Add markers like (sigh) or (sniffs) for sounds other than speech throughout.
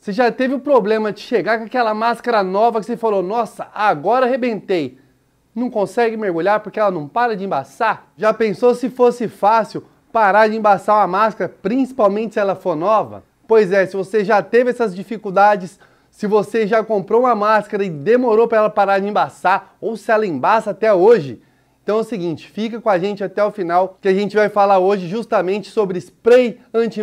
Você já teve o problema de chegar com aquela máscara nova que você falou, nossa, agora arrebentei. Não consegue mergulhar porque ela não para de embaçar? Já pensou se fosse fácil parar de embaçar uma máscara, principalmente se ela for nova? Pois é, se você já teve essas dificuldades, se você já comprou uma máscara e demorou para ela parar de embaçar, ou se ela embaça até hoje, então é o seguinte, fica com a gente até o final que a gente vai falar hoje justamente sobre spray anti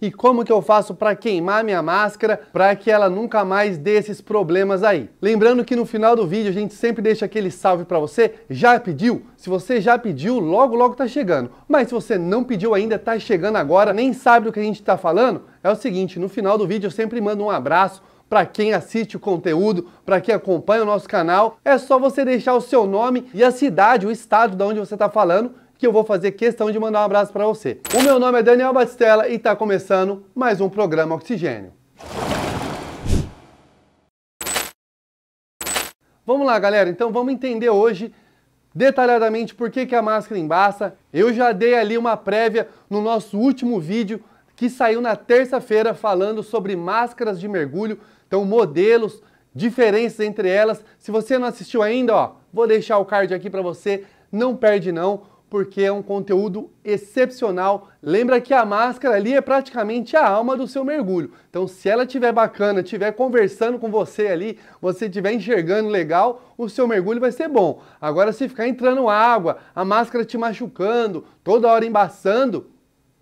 e como que eu faço para queimar minha máscara para que ela nunca mais dê esses problemas aí. Lembrando que no final do vídeo a gente sempre deixa aquele salve para você. Já pediu? Se você já pediu, logo logo tá chegando. Mas se você não pediu ainda, tá chegando agora, nem sabe do que a gente está falando, é o seguinte, no final do vídeo eu sempre mando um abraço para quem assiste o conteúdo, para quem acompanha o nosso canal, é só você deixar o seu nome e a cidade, o estado de onde você está falando, que eu vou fazer questão de mandar um abraço para você. O meu nome é Daniel Batistella e está começando mais um programa Oxigênio. Vamos lá, galera. Então vamos entender hoje detalhadamente por que, que a máscara embaça. Eu já dei ali uma prévia no nosso último vídeo que saiu na terça-feira falando sobre máscaras de mergulho, então modelos, diferenças entre elas. Se você não assistiu ainda, ó, vou deixar o card aqui para você, não perde não, porque é um conteúdo excepcional. Lembra que a máscara ali é praticamente a alma do seu mergulho. Então, se ela tiver bacana, tiver conversando com você ali, você tiver enxergando legal, o seu mergulho vai ser bom. Agora, se ficar entrando água, a máscara te machucando, toda hora embaçando,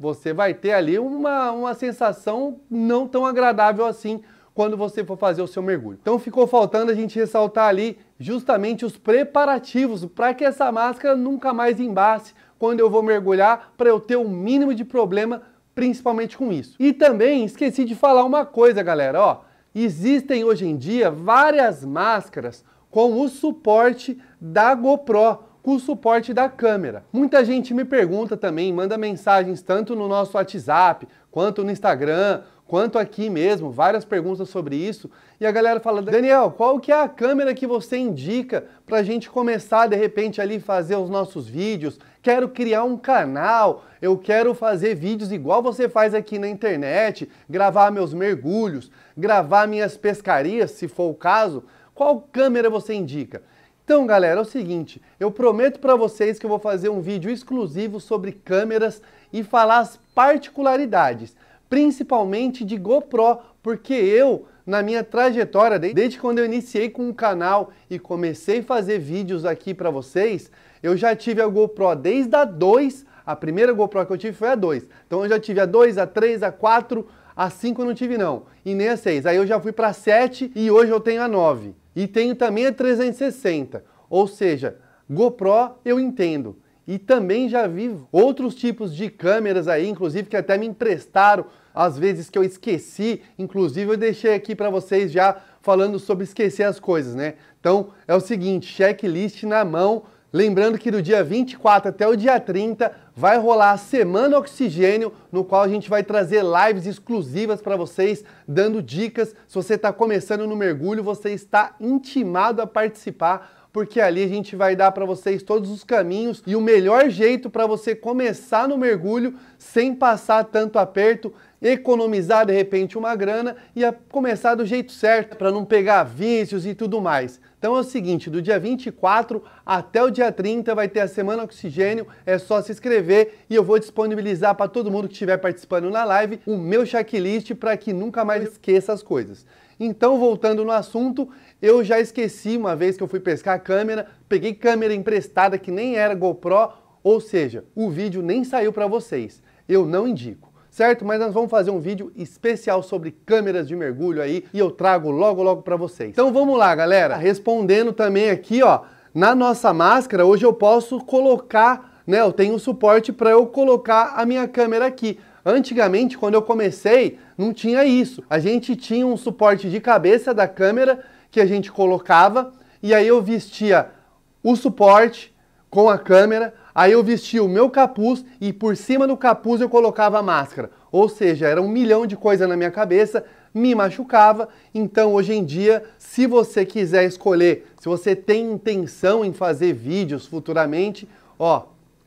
você vai ter ali uma, uma sensação não tão agradável assim quando você for fazer o seu mergulho. Então ficou faltando a gente ressaltar ali justamente os preparativos para que essa máscara nunca mais embasse quando eu vou mergulhar, para eu ter o um mínimo de problema principalmente com isso. E também esqueci de falar uma coisa, galera, ó. Existem hoje em dia várias máscaras com o suporte da GoPro com o suporte da câmera. Muita gente me pergunta também, manda mensagens tanto no nosso WhatsApp, quanto no Instagram, quanto aqui mesmo, várias perguntas sobre isso. E a galera fala, Daniel, qual que é a câmera que você indica para a gente começar de repente ali fazer os nossos vídeos? Quero criar um canal, eu quero fazer vídeos igual você faz aqui na internet, gravar meus mergulhos, gravar minhas pescarias, se for o caso. Qual câmera você indica? Então, galera, é o seguinte, eu prometo para vocês que eu vou fazer um vídeo exclusivo sobre câmeras e falar as particularidades, principalmente de GoPro, porque eu, na minha trajetória, desde quando eu iniciei com o canal e comecei a fazer vídeos aqui para vocês, eu já tive a GoPro desde a 2, a primeira GoPro que eu tive foi a 2, então eu já tive a 2, a 3, a 4, a 5 eu não tive não, e nem a 6, aí eu já fui para 7 e hoje eu tenho a 9. E tenho também a 360, ou seja, GoPro eu entendo. E também já vi outros tipos de câmeras aí, inclusive que até me emprestaram às vezes que eu esqueci. Inclusive eu deixei aqui para vocês já falando sobre esquecer as coisas, né? Então é o seguinte, checklist na mão Lembrando que do dia 24 até o dia 30 vai rolar a Semana Oxigênio, no qual a gente vai trazer lives exclusivas para vocês, dando dicas. Se você está começando no mergulho, você está intimado a participar, porque ali a gente vai dar para vocês todos os caminhos e o melhor jeito para você começar no mergulho sem passar tanto aperto economizar de repente uma grana e começar do jeito certo para não pegar vícios e tudo mais. Então é o seguinte, do dia 24 até o dia 30 vai ter a Semana Oxigênio, é só se inscrever e eu vou disponibilizar para todo mundo que estiver participando na live o meu checklist para que nunca mais esqueça as coisas. Então, voltando no assunto, eu já esqueci uma vez que eu fui pescar a câmera, peguei câmera emprestada que nem era GoPro, ou seja, o vídeo nem saiu para vocês. Eu não indico certo? Mas nós vamos fazer um vídeo especial sobre câmeras de mergulho aí e eu trago logo logo para vocês. Então vamos lá, galera. Respondendo também aqui, ó, na nossa máscara hoje eu posso colocar, né, eu tenho suporte para eu colocar a minha câmera aqui. Antigamente, quando eu comecei, não tinha isso. A gente tinha um suporte de cabeça da câmera que a gente colocava e aí eu vestia o suporte com a câmera, Aí eu vestia o meu capuz e por cima do capuz eu colocava a máscara. Ou seja, era um milhão de coisas na minha cabeça, me machucava. Então, hoje em dia, se você quiser escolher, se você tem intenção em fazer vídeos futuramente, ó,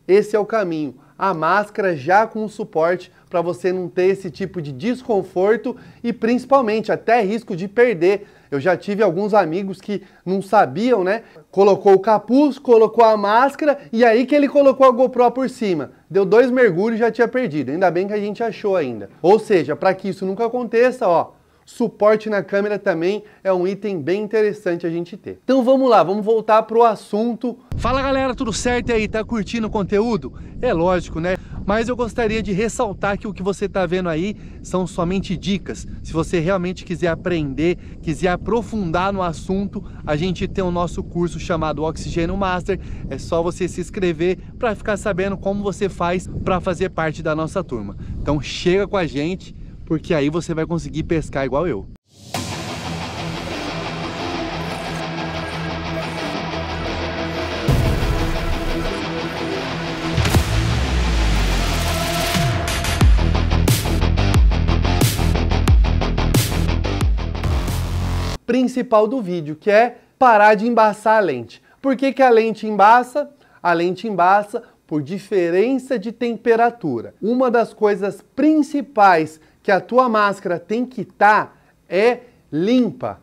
esse é o caminho. A máscara já com suporte para você não ter esse tipo de desconforto e principalmente até risco de perder eu já tive alguns amigos que não sabiam, né? Colocou o capuz, colocou a máscara e aí que ele colocou a GoPro por cima. Deu dois mergulhos e já tinha perdido. Ainda bem que a gente achou ainda. Ou seja, para que isso nunca aconteça, ó, suporte na câmera também é um item bem interessante a gente ter. Então vamos lá, vamos voltar pro assunto. Fala galera, tudo certo aí? Tá curtindo o conteúdo? É lógico, né? Mas eu gostaria de ressaltar que o que você está vendo aí são somente dicas. Se você realmente quiser aprender, quiser aprofundar no assunto, a gente tem o nosso curso chamado Oxigênio Master. É só você se inscrever para ficar sabendo como você faz para fazer parte da nossa turma. Então chega com a gente, porque aí você vai conseguir pescar igual eu. principal do vídeo, que é parar de embaçar a lente. Por que, que a lente embaça? A lente embaça por diferença de temperatura. Uma das coisas principais que a tua máscara tem que estar tá é limpa.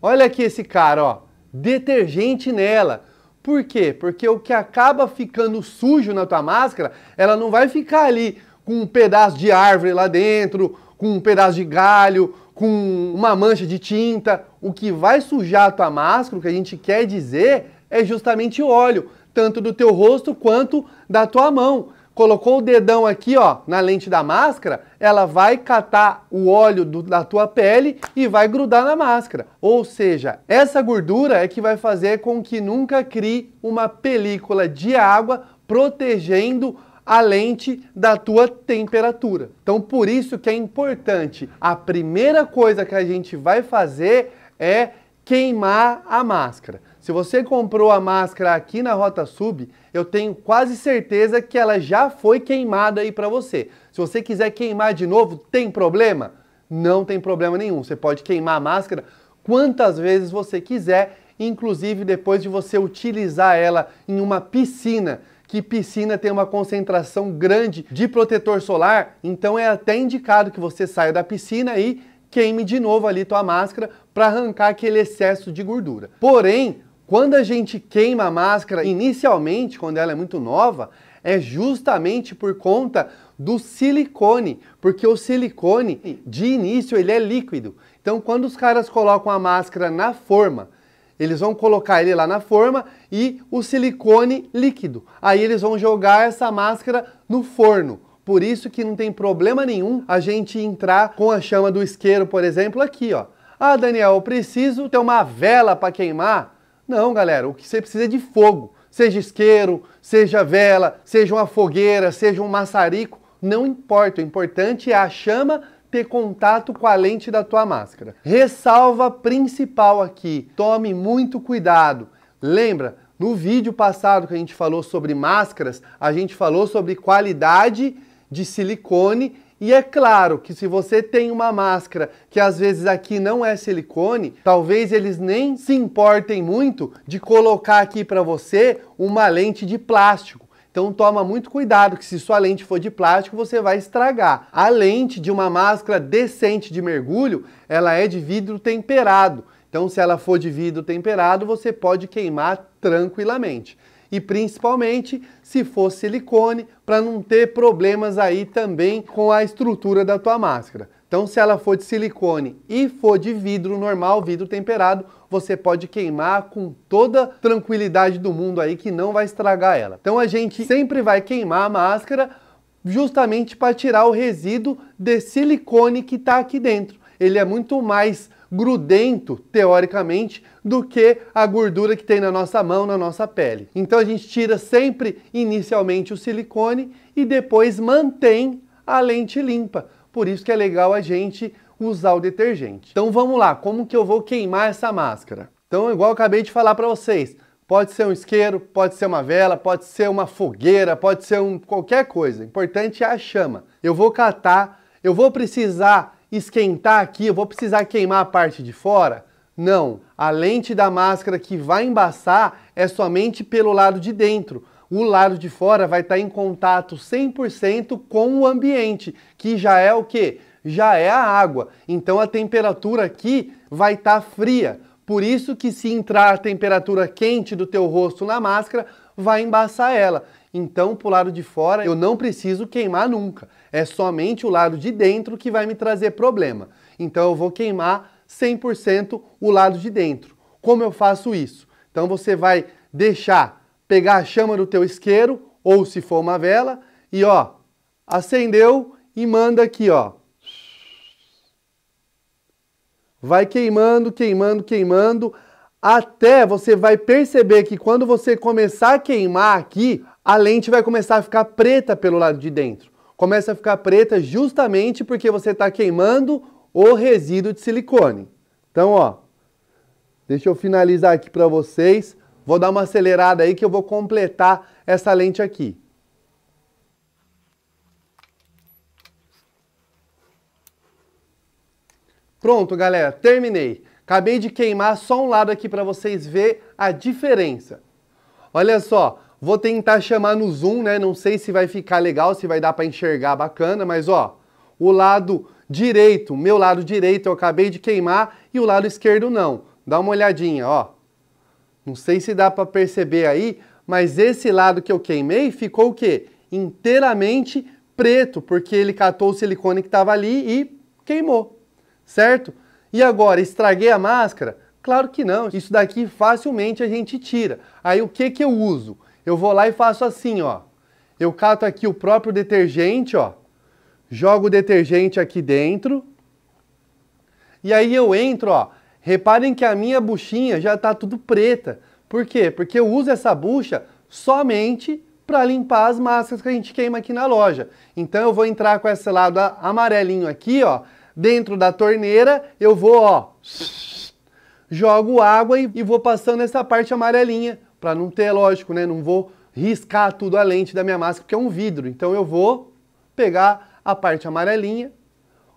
Olha aqui esse cara, ó, detergente nela. Por quê? Porque o que acaba ficando sujo na tua máscara, ela não vai ficar ali com um pedaço de árvore lá dentro, com um pedaço de galho, com uma mancha de tinta, o que vai sujar a tua máscara, o que a gente quer dizer é justamente o óleo, tanto do teu rosto quanto da tua mão. Colocou o dedão aqui, ó, na lente da máscara, ela vai catar o óleo do, da tua pele e vai grudar na máscara. Ou seja, essa gordura é que vai fazer com que nunca crie uma película de água protegendo além da tua temperatura. Então, por isso que é importante. A primeira coisa que a gente vai fazer é queimar a máscara. Se você comprou a máscara aqui na Rota Sub, eu tenho quase certeza que ela já foi queimada aí para você. Se você quiser queimar de novo, tem problema? Não tem problema nenhum. Você pode queimar a máscara quantas vezes você quiser, inclusive depois de você utilizar ela em uma piscina que piscina tem uma concentração grande de protetor solar, então é até indicado que você saia da piscina e queime de novo ali tua máscara para arrancar aquele excesso de gordura. Porém, quando a gente queima a máscara inicialmente, quando ela é muito nova, é justamente por conta do silicone, porque o silicone de início ele é líquido. Então, quando os caras colocam a máscara na forma eles vão colocar ele lá na forma e o silicone líquido. Aí eles vão jogar essa máscara no forno. Por isso que não tem problema nenhum a gente entrar com a chama do isqueiro, por exemplo, aqui, ó. Ah, Daniel, eu preciso ter uma vela para queimar? Não, galera, o que você precisa é de fogo. Seja isqueiro, seja vela, seja uma fogueira, seja um maçarico, não importa. O importante é a chama ter contato com a lente da tua máscara. Ressalva principal aqui, tome muito cuidado. Lembra, no vídeo passado que a gente falou sobre máscaras, a gente falou sobre qualidade de silicone e é claro que se você tem uma máscara que às vezes aqui não é silicone, talvez eles nem se importem muito de colocar aqui para você uma lente de plástico então toma muito cuidado que se sua lente for de plástico, você vai estragar. A lente de uma máscara decente de mergulho, ela é de vidro temperado. Então se ela for de vidro temperado, você pode queimar tranquilamente. E principalmente se for silicone, para não ter problemas aí também com a estrutura da tua máscara. Então, se ela for de silicone e for de vidro normal, vidro temperado, você pode queimar com toda tranquilidade do mundo aí que não vai estragar ela. Então a gente sempre vai queimar a máscara justamente para tirar o resíduo de silicone que está aqui dentro. Ele é muito mais grudento, teoricamente, do que a gordura que tem na nossa mão, na nossa pele. Então a gente tira sempre inicialmente o silicone e depois mantém a lente limpa. Por isso que é legal a gente usar o detergente. Então vamos lá, como que eu vou queimar essa máscara? Então, igual eu acabei de falar para vocês, pode ser um isqueiro, pode ser uma vela, pode ser uma fogueira, pode ser um, qualquer coisa. O importante é a chama. Eu vou catar, eu vou precisar esquentar aqui, eu vou precisar queimar a parte de fora? Não, a lente da máscara que vai embaçar é somente pelo lado de dentro o lado de fora vai estar tá em contato 100% com o ambiente, que já é o que? Já é a água. Então a temperatura aqui vai estar tá fria. Por isso que se entrar a temperatura quente do teu rosto na máscara, vai embaçar ela. Então, para o lado de fora, eu não preciso queimar nunca. É somente o lado de dentro que vai me trazer problema. Então, eu vou queimar 100% o lado de dentro. Como eu faço isso? Então, você vai deixar pegar a chama do teu isqueiro, ou se for uma vela, e ó, acendeu e manda aqui, ó. Vai queimando, queimando, queimando, até você vai perceber que quando você começar a queimar aqui, a lente vai começar a ficar preta pelo lado de dentro. Começa a ficar preta justamente porque você está queimando o resíduo de silicone. Então, ó, deixa eu finalizar aqui para vocês Vou dar uma acelerada aí que eu vou completar essa lente aqui. Pronto, galera, terminei. Acabei de queimar só um lado aqui para vocês ver a diferença. Olha só, vou tentar chamar no zoom, né? Não sei se vai ficar legal, se vai dar para enxergar bacana, mas ó, o lado direito, meu lado direito eu acabei de queimar e o lado esquerdo não. Dá uma olhadinha, ó. Não sei se dá para perceber aí, mas esse lado que eu queimei ficou o quê? Inteiramente preto, porque ele catou o silicone que estava ali e queimou, certo? E agora, estraguei a máscara? Claro que não, isso daqui facilmente a gente tira. Aí o que, que eu uso? Eu vou lá e faço assim, ó. Eu cato aqui o próprio detergente, ó. Jogo o detergente aqui dentro. E aí eu entro, ó, Reparem que a minha buchinha já está tudo preta. Por quê? Porque eu uso essa bucha somente para limpar as máscaras que a gente queima aqui na loja. Então eu vou entrar com esse lado amarelinho aqui, ó, dentro da torneira, eu vou, ó, (sniffs) jogo água e, e vou passando essa parte amarelinha, para não ter, lógico, né, não vou riscar tudo a lente da minha máscara, porque é um vidro. Então eu vou pegar a parte amarelinha,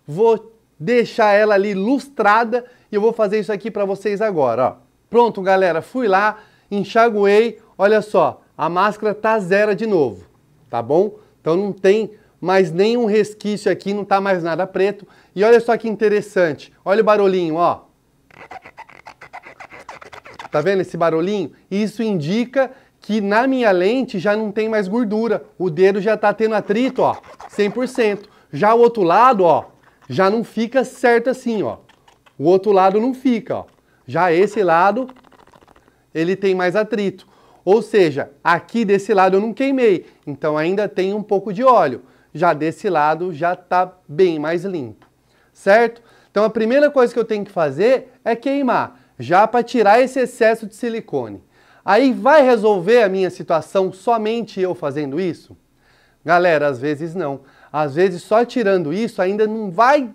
vou deixar ela ali lustrada e eu vou fazer isso aqui para vocês agora, ó. Pronto, galera, fui lá, enxaguei, olha só, a máscara tá zero de novo, tá bom? Então não tem mais nenhum resquício aqui, não tá mais nada preto. E olha só que interessante, olha o barulhinho, ó. Tá vendo esse barulhinho? Isso indica que na minha lente já não tem mais gordura, o dedo já tá tendo atrito, ó, 100%. Já o outro lado, ó, já não fica certo assim, ó. O outro lado não fica, ó. Já esse lado, ele tem mais atrito. Ou seja, aqui desse lado eu não queimei, então ainda tem um pouco de óleo. Já desse lado já está bem mais limpo, certo? Então a primeira coisa que eu tenho que fazer é queimar, já para tirar esse excesso de silicone. Aí vai resolver a minha situação somente eu fazendo isso? Galera, às vezes não. Às vezes só tirando isso ainda não vai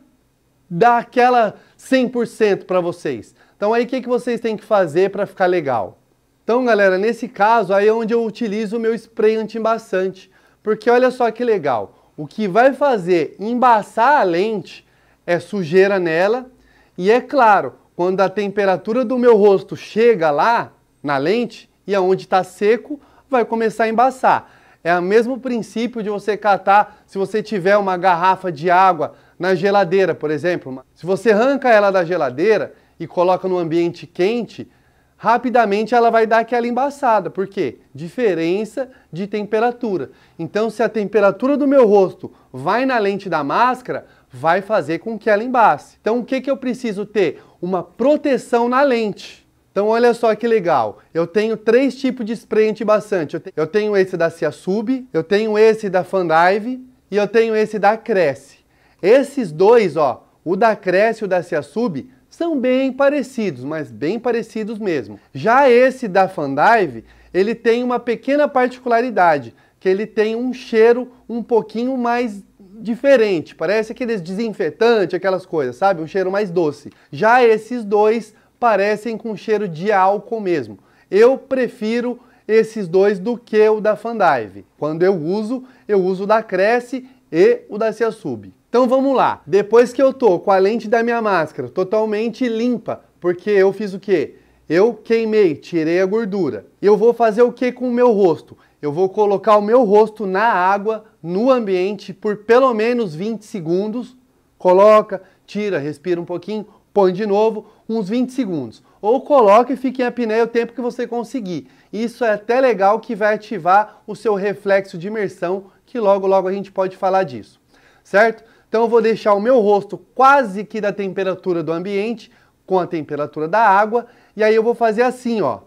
dar aquela 100% para vocês. Então aí o que, que vocês têm que fazer para ficar legal? Então galera, nesse caso aí é onde eu utilizo o meu spray anti-embaçante. Porque olha só que legal, o que vai fazer embaçar a lente é sujeira nela e é claro, quando a temperatura do meu rosto chega lá na lente e aonde está seco, vai começar a embaçar. É o mesmo princípio de você catar, se você tiver uma garrafa de água na geladeira, por exemplo. Se você arranca ela da geladeira e coloca no ambiente quente, rapidamente ela vai dar aquela embaçada. Por quê? Diferença de temperatura. Então, se a temperatura do meu rosto vai na lente da máscara, vai fazer com que ela embace. Então, o que, que eu preciso ter? Uma proteção na lente. Então, olha só que legal. Eu tenho três tipos de spray antibaçante. Eu, tenho esse da Ciasub, eu tenho esse da Fandive e eu tenho esse da Cresce. Esses dois, ó, o da Cresce e o da Ciasub, são bem parecidos, mas bem parecidos mesmo. Já esse da Fandive, ele tem uma pequena particularidade, que ele tem um cheiro um pouquinho mais diferente, parece aqueles desinfetantes, aquelas coisas, sabe? Um cheiro mais doce. Já esses dois parecem com cheiro de álcool mesmo. Eu prefiro esses dois do que o da Fandive. Quando eu uso, eu uso o da Cresce e o da Ciasub. Então vamos lá. Depois que eu tô com a lente da minha máscara totalmente limpa, porque eu fiz o quê? Eu queimei, tirei a gordura. Eu vou fazer o que com o meu rosto? Eu vou colocar o meu rosto na água, no ambiente, por pelo menos 20 segundos. Coloca, tira, respira um pouquinho, põe de novo, uns 20 segundos. Ou coloca e fique em apneia o tempo que você conseguir. Isso é até legal que vai ativar o seu reflexo de imersão, que logo logo a gente pode falar disso. Certo? Então eu vou deixar o meu rosto quase que da temperatura do ambiente com a temperatura da água e aí eu vou fazer assim, ó.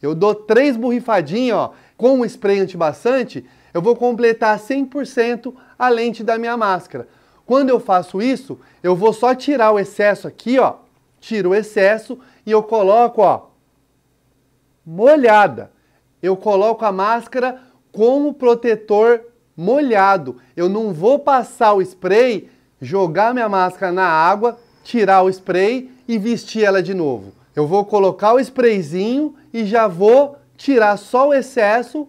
Eu dou três borrifadinhas, ó, com o spray antibaçante, eu vou completar 100% a lente da minha máscara. Quando eu faço isso, eu vou só tirar o excesso aqui, ó, tiro o excesso e eu coloco, ó, molhada eu coloco a máscara com o protetor molhado. Eu não vou passar o spray, jogar minha máscara na água, tirar o spray e vestir ela de novo. Eu vou colocar o sprayzinho e já vou tirar só o excesso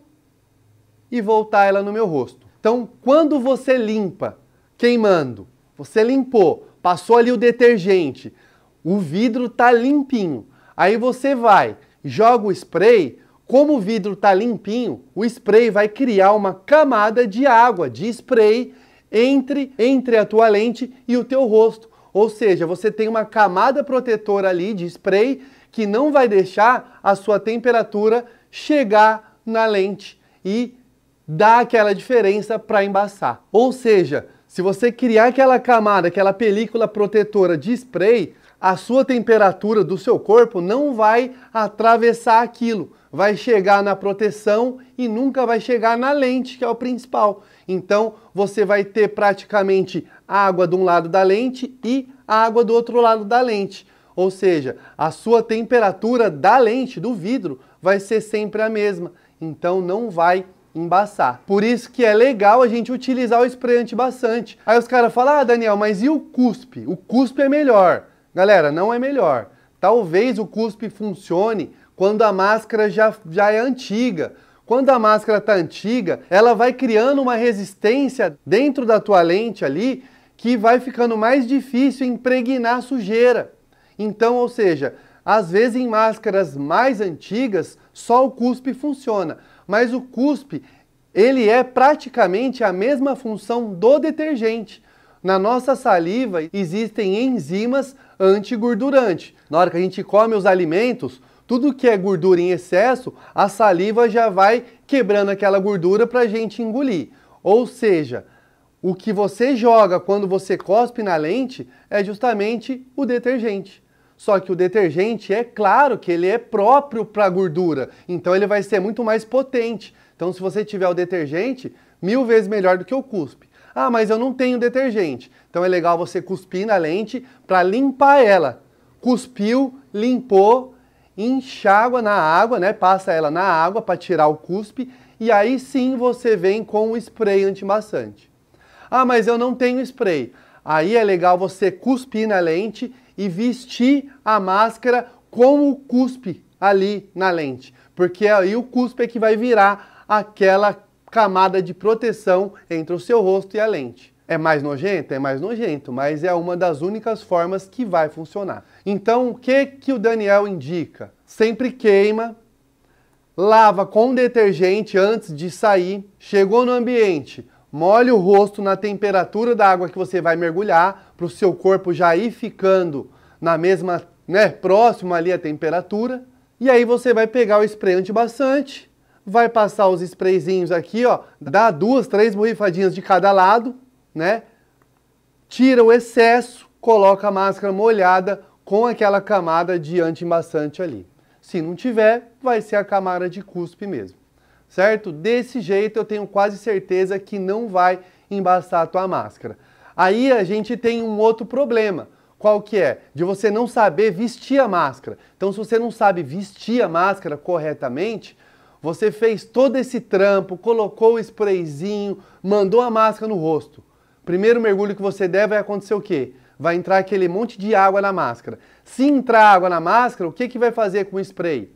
e voltar ela no meu rosto. Então, quando você limpa, queimando, você limpou, passou ali o detergente, o vidro tá limpinho. Aí você vai, joga o spray, como o vidro está limpinho, o spray vai criar uma camada de água, de spray, entre, entre a tua lente e o teu rosto. Ou seja, você tem uma camada protetora ali de spray que não vai deixar a sua temperatura chegar na lente e dar aquela diferença para embaçar. Ou seja, se você criar aquela camada, aquela película protetora de spray, a sua temperatura do seu corpo não vai atravessar aquilo, vai chegar na proteção e nunca vai chegar na lente, que é o principal. Então, você vai ter praticamente água de um lado da lente e água do outro lado da lente. Ou seja, a sua temperatura da lente, do vidro, vai ser sempre a mesma. Então, não vai embaçar. Por isso que é legal a gente utilizar o spray antibaçante. Aí os caras falam, ah, Daniel, mas e o cuspe? O cuspe é melhor. Galera, não é melhor. Talvez o cuspe funcione quando a máscara já, já é antiga. Quando a máscara está antiga, ela vai criando uma resistência dentro da tua lente ali que vai ficando mais difícil impregnar sujeira. Então, ou seja, às vezes em máscaras mais antigas, só o cuspe funciona, mas o cuspe, ele é praticamente a mesma função do detergente. Na nossa saliva existem enzimas antigordurante. Na hora que a gente come os alimentos, tudo que é gordura em excesso, a saliva já vai quebrando aquela gordura para a gente engolir. Ou seja, o que você joga quando você cospe na lente é justamente o detergente. Só que o detergente, é claro que ele é próprio para gordura, então ele vai ser muito mais potente. Então se você tiver o detergente, mil vezes melhor do que o cuspe. Ah, mas eu não tenho detergente. Então é legal você cuspir na lente para limpar ela. Cuspiu, limpou, enxágua na água, né? Passa ela na água para tirar o cuspe e aí sim você vem com o spray antimaçante. Ah, mas eu não tenho spray. Aí é legal você cuspir na lente e vestir a máscara com o cuspe ali na lente, porque aí o cuspe é que vai virar aquela camada de proteção entre o seu rosto e a lente. É mais nojento? É mais nojento, mas é uma das únicas formas que vai funcionar. Então, o que, que o Daniel indica? Sempre queima, lava com detergente antes de sair, chegou no ambiente, molhe o rosto na temperatura da água que você vai mergulhar, para o seu corpo já ir ficando na mesma, né, próximo ali a temperatura. E aí você vai pegar o spray bastante vai passar os sprayzinhos aqui, ó, dá duas, três borrifadinhas de cada lado, né? Tira o excesso, coloca a máscara molhada com aquela camada de antimaçante ali. Se não tiver, vai ser a camada de cuspe mesmo, certo? Desse jeito eu tenho quase certeza que não vai embaçar a tua máscara. Aí a gente tem um outro problema, qual que é? De você não saber vestir a máscara. Então, se você não sabe vestir a máscara corretamente, você fez todo esse trampo, colocou o sprayzinho, mandou a máscara no rosto. Primeiro mergulho que você der vai acontecer o quê? Vai entrar aquele monte de água na máscara. Se entrar água na máscara, o que, que vai fazer com o spray?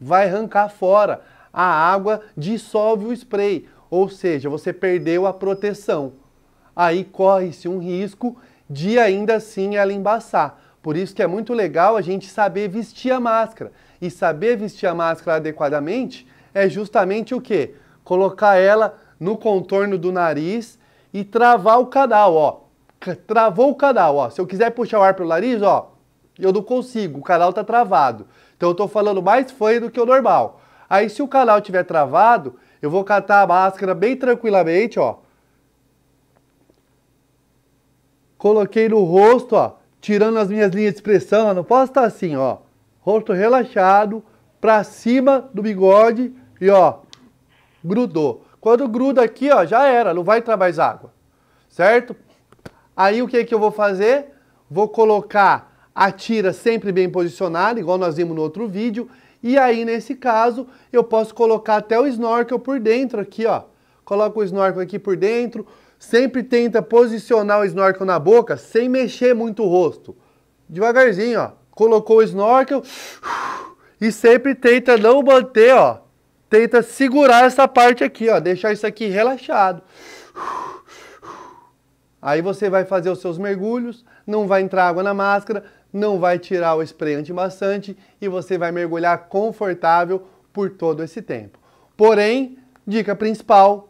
Vai arrancar fora. A água dissolve o spray, ou seja, você perdeu a proteção. Aí corre-se um risco de ainda assim ela embaçar. Por isso que é muito legal a gente saber vestir a máscara. E saber vestir a máscara adequadamente é justamente o que Colocar ela no contorno do nariz e travar o canal, ó. Travou o canal, ó. Se eu quiser puxar o ar pelo nariz, ó, eu não consigo, o canal tá travado. Então eu tô falando mais fanho do que o normal. Aí se o canal tiver travado, eu vou catar a máscara bem tranquilamente, ó. Coloquei no rosto, ó, tirando as minhas linhas de expressão, ó. não posso estar tá assim, ó. Rosto relaxado, para cima do bigode e ó, grudou. Quando gruda aqui, ó, já era, não vai entrar mais água, certo? Aí o que, é que eu vou fazer? Vou colocar a tira sempre bem posicionada, igual nós vimos no outro vídeo, e aí nesse caso eu posso colocar até o snorkel por dentro aqui, ó. Coloca o snorkel aqui por dentro, sempre tenta posicionar o snorkel na boca sem mexer muito o rosto. Devagarzinho, ó. Colocou o snorkel, e sempre tenta não manter, ó. Tenta segurar essa parte aqui, ó. Deixar isso aqui relaxado. Aí você vai fazer os seus mergulhos, não vai entrar água na máscara, não vai tirar o spray antimaçante e você vai mergulhar confortável por todo esse tempo. Porém, dica principal,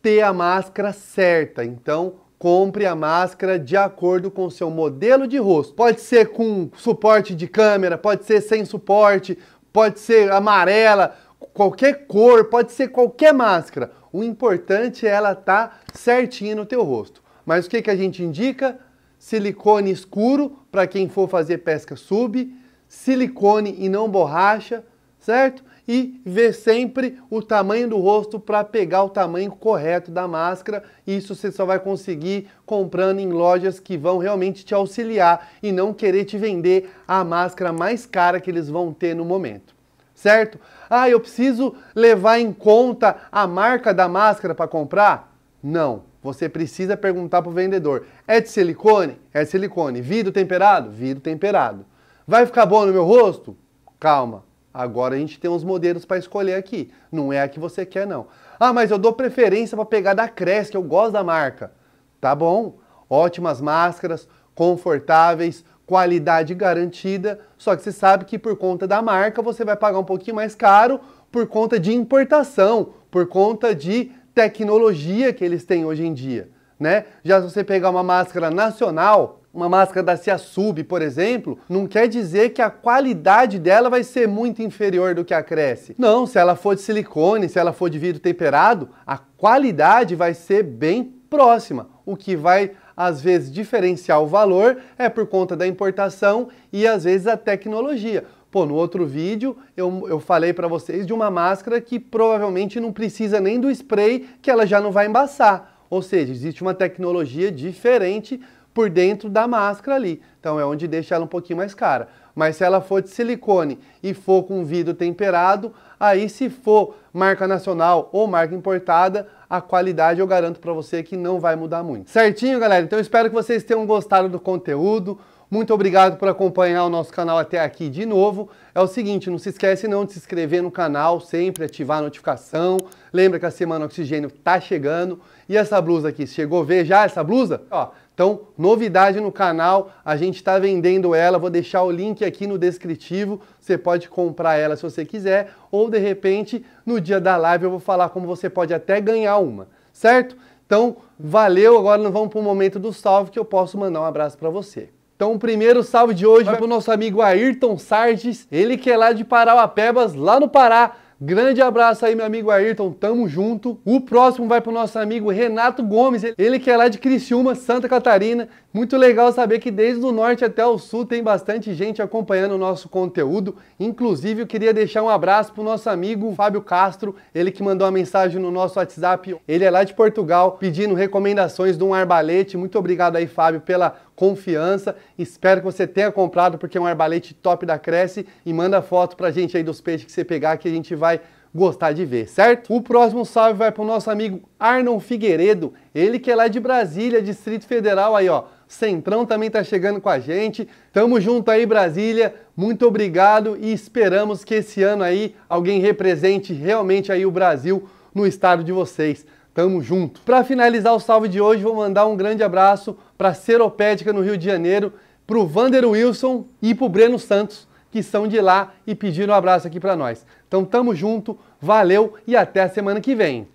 ter a máscara certa. Então, compre a máscara de acordo com o seu modelo de rosto. Pode ser com suporte de câmera, pode ser sem suporte, pode ser amarela, qualquer cor, pode ser qualquer máscara. O importante é ela estar tá certinha no teu rosto. Mas o que, que a gente indica? Silicone escuro para quem for fazer pesca sub, silicone e não borracha, certo? e ver sempre o tamanho do rosto para pegar o tamanho correto da máscara. Isso você só vai conseguir comprando em lojas que vão realmente te auxiliar e não querer te vender a máscara mais cara que eles vão ter no momento. Certo? Ah, eu preciso levar em conta a marca da máscara para comprar? Não. Você precisa perguntar para o vendedor: é de silicone? É de silicone. Vidro temperado? Vidro temperado. Vai ficar bom no meu rosto? Calma, Agora a gente tem uns modelos para escolher aqui. Não é a que você quer, não. Ah, mas eu dou preferência para pegar da Crest, que eu gosto da marca. Tá bom. Ótimas máscaras, confortáveis, qualidade garantida. Só que você sabe que por conta da marca você vai pagar um pouquinho mais caro por conta de importação, por conta de tecnologia que eles têm hoje em dia né? Já se você pegar uma máscara nacional, uma máscara da Ciasub, por exemplo, não quer dizer que a qualidade dela vai ser muito inferior do que a Cresce. Não, se ela for de silicone, se ela for de vidro temperado, a qualidade vai ser bem próxima. O que vai às vezes diferenciar o valor é por conta da importação e às vezes a tecnologia. Pô, no outro vídeo eu, eu falei para vocês de uma máscara que provavelmente não precisa nem do spray, que ela já não vai embaçar ou seja, existe uma tecnologia diferente por dentro da máscara ali. Então é onde deixa ela um pouquinho mais cara. Mas se ela for de silicone e for com vidro temperado, aí se for marca nacional ou marca importada, a qualidade eu garanto para você que não vai mudar muito. Certinho, galera? Então espero que vocês tenham gostado do conteúdo. Muito obrigado por acompanhar o nosso canal até aqui de novo. É o seguinte, não se esquece não de se inscrever no canal, sempre ativar a notificação. Lembra que a Semana Oxigênio está chegando e essa blusa aqui, chegou a ver já essa blusa? Ó, então, novidade no canal, a gente está vendendo ela, vou deixar o link aqui no descritivo, você pode comprar ela se você quiser, ou de repente, no dia da live eu vou falar como você pode até ganhar uma, certo? Então, valeu, agora nós vamos para o momento do salve que eu posso mandar um abraço para você. Então, o primeiro salve de hoje vai para o nosso amigo Ayrton Sardes, ele que é lá de Parauapebas, lá no Pará, Grande abraço aí, meu amigo Ayrton. Tamo junto. O próximo vai pro nosso amigo Renato Gomes. Ele que é lá de Criciúma, Santa Catarina. Muito legal saber que desde o norte até o sul tem bastante gente acompanhando o nosso conteúdo. Inclusive, eu queria deixar um abraço para o nosso amigo Fábio Castro, ele que mandou uma mensagem no nosso WhatsApp. Ele é lá de Portugal pedindo recomendações de um arbalete. Muito obrigado aí, Fábio, pela confiança. Espero que você tenha comprado, porque é um arbalete top da Cresce. E manda foto para a gente aí dos peixes que você pegar, que a gente vai gostar de ver, certo? O próximo salve vai para o nosso amigo Arnon Figueiredo, ele que é lá de Brasília, Distrito Federal, aí ó Centrão também está chegando com a gente. Tamo junto aí, Brasília. Muito obrigado e esperamos que esse ano aí alguém represente realmente aí o Brasil no estado de vocês. Tamo junto. Para finalizar o salve de hoje, vou mandar um grande abraço para Seropédica no Rio de Janeiro, para o Vander Wilson e para o Breno Santos, que são de lá e pediram um abraço aqui para nós. Então tamo junto, valeu e até a semana que vem.